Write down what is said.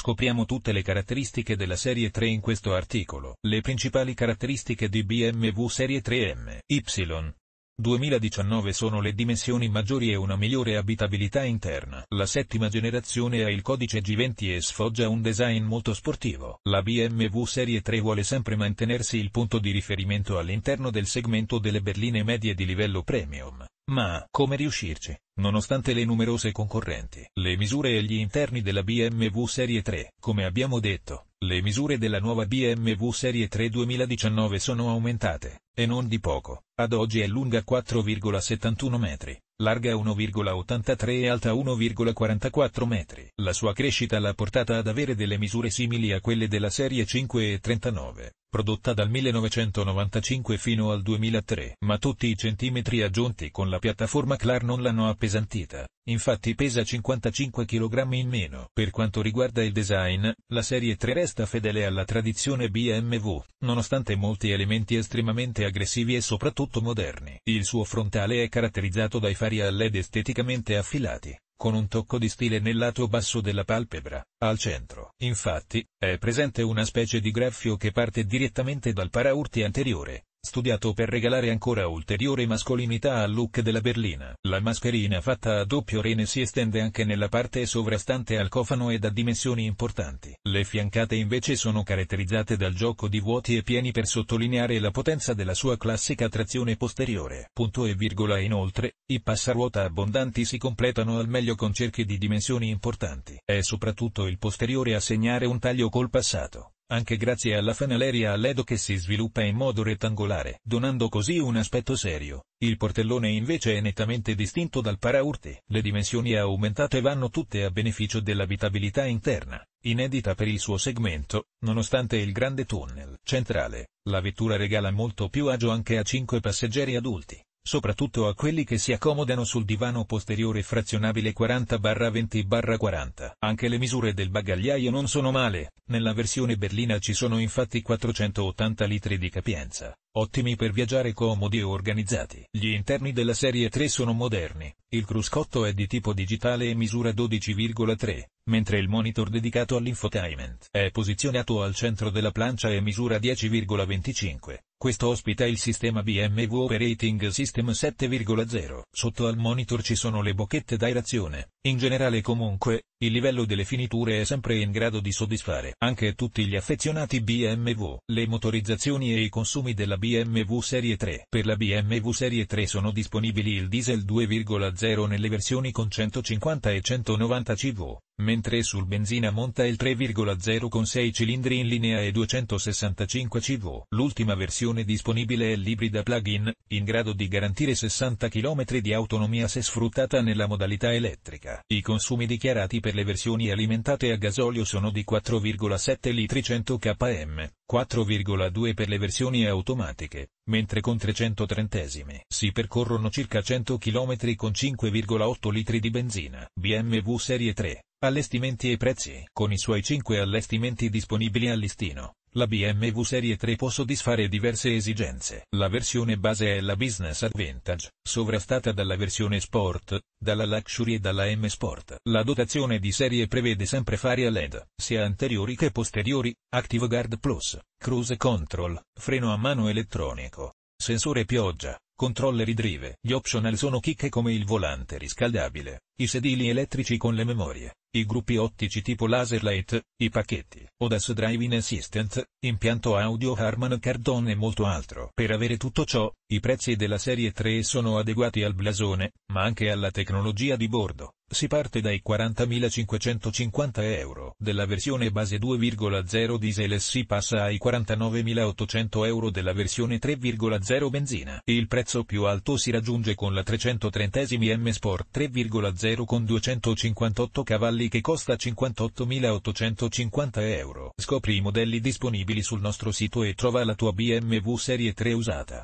Scopriamo tutte le caratteristiche della serie 3 in questo articolo. Le principali caratteristiche di BMW serie 3M Y 2019 sono le dimensioni maggiori e una migliore abitabilità interna. La settima generazione ha il codice G20 e sfoggia un design molto sportivo. La BMW Serie 3 vuole sempre mantenersi il punto di riferimento all'interno del segmento delle berline medie di livello premium. Ma, come riuscirci? Nonostante le numerose concorrenti, le misure e gli interni della BMW Serie 3, come abbiamo detto, le misure della nuova BMW Serie 3 2019 sono aumentate, e non di poco, ad oggi è lunga 4,71 metri, larga 1,83 e alta 1,44 metri. La sua crescita l'ha portata ad avere delle misure simili a quelle della serie 5 e 39, prodotta dal 1995 fino al 2003. Ma tutti i centimetri aggiunti con la piattaforma Clar non l'hanno appesantita, infatti pesa 55 kg in meno. Per quanto riguarda il design, la serie 3 resta fedele alla tradizione BMW, nonostante molti elementi estremamente aggressivi e soprattutto moderni. Il suo frontale è caratterizzato dai fari secondaria a LED esteticamente affilati, con un tocco di stile nel lato basso della palpebra, al centro. Infatti, è presente una specie di graffio che parte direttamente dal paraurti anteriore, studiato per regalare ancora ulteriore mascolinità al look della berlina. La mascherina fatta a doppio rene si estende anche nella parte sovrastante al cofano ed ha dimensioni importanti. Le fiancate invece sono caratterizzate dal gioco di vuoti e pieni per sottolineare la potenza della sua classica trazione posteriore. Punto e virgola inoltre, i passaruota abbondanti si completano al meglio con cerchi di dimensioni importanti. È soprattutto il posteriore a segnare un taglio col passato anche grazie alla fanaleria a ledo che si sviluppa in modo rettangolare, donando così un aspetto serio. Il portellone invece è nettamente distinto dal paraurte. Le dimensioni aumentate vanno tutte a beneficio dell'abitabilità interna, inedita per il suo segmento, nonostante il grande tunnel centrale. La vettura regala molto più agio anche a 5 passeggeri adulti soprattutto a quelli che si accomodano sul divano posteriore frazionabile 40-20-40. Anche le misure del bagagliaio non sono male, nella versione berlina ci sono infatti 480 litri di capienza, ottimi per viaggiare comodi e organizzati. Gli interni della serie 3 sono moderni, il cruscotto è di tipo digitale e misura 12,3 mentre il monitor dedicato all'infotainment è posizionato al centro della plancia e misura 10,25. Questo ospita il sistema BMW Operating System 7.0. Sotto al monitor ci sono le bocchette d'aerazione. In generale comunque, il livello delle finiture è sempre in grado di soddisfare anche tutti gli affezionati BMW. Le motorizzazioni e i consumi della BMW Serie 3. Per la BMW Serie 3 sono disponibili il diesel 2.0 nelle versioni con 150 e 190 CV, mentre sul benzina monta il 3,0 con 6 cilindri in linea e 265 CV. L'ultima versione disponibile è l'ibrida plug-in, in grado di garantire 60 km di autonomia se sfruttata nella modalità elettrica. I consumi dichiarati per le versioni alimentate a gasolio sono di 4,7 litri 100 km, 4,2 per le versioni automatiche, mentre con 330 trentesimi si percorrono circa 100 km con 5,8 litri di benzina. BMW Serie 3 Allestimenti e prezzi Con i suoi 5 allestimenti disponibili a listino, la BMW Serie 3 può soddisfare diverse esigenze. La versione base è la Business Advantage, sovrastata dalla versione Sport, dalla Luxury e dalla M Sport. La dotazione di serie prevede sempre fari a LED, sia anteriori che posteriori, Active Guard Plus, Cruise Control, freno a mano elettronico, sensore pioggia, controller drive. Gli optional sono chicche come il volante riscaldabile, i sedili elettrici con le memorie, i gruppi ottici tipo laser light, i pacchetti, ODAS Driving Assistant, impianto audio Harman Kardon e molto altro. Per avere tutto ciò, i prezzi della serie 3 sono adeguati al blasone, ma anche alla tecnologia di bordo. Si parte dai 40.550 euro della versione base 2,0 diesel e si passa ai 49.800 euro della versione 3,0 benzina. Il prezzo più alto si raggiunge con la 330 M Sport 3,0 con 258 cavalli che costa 58.850 euro. Scopri i modelli disponibili sul nostro sito e trova la tua BMW Serie 3 usata.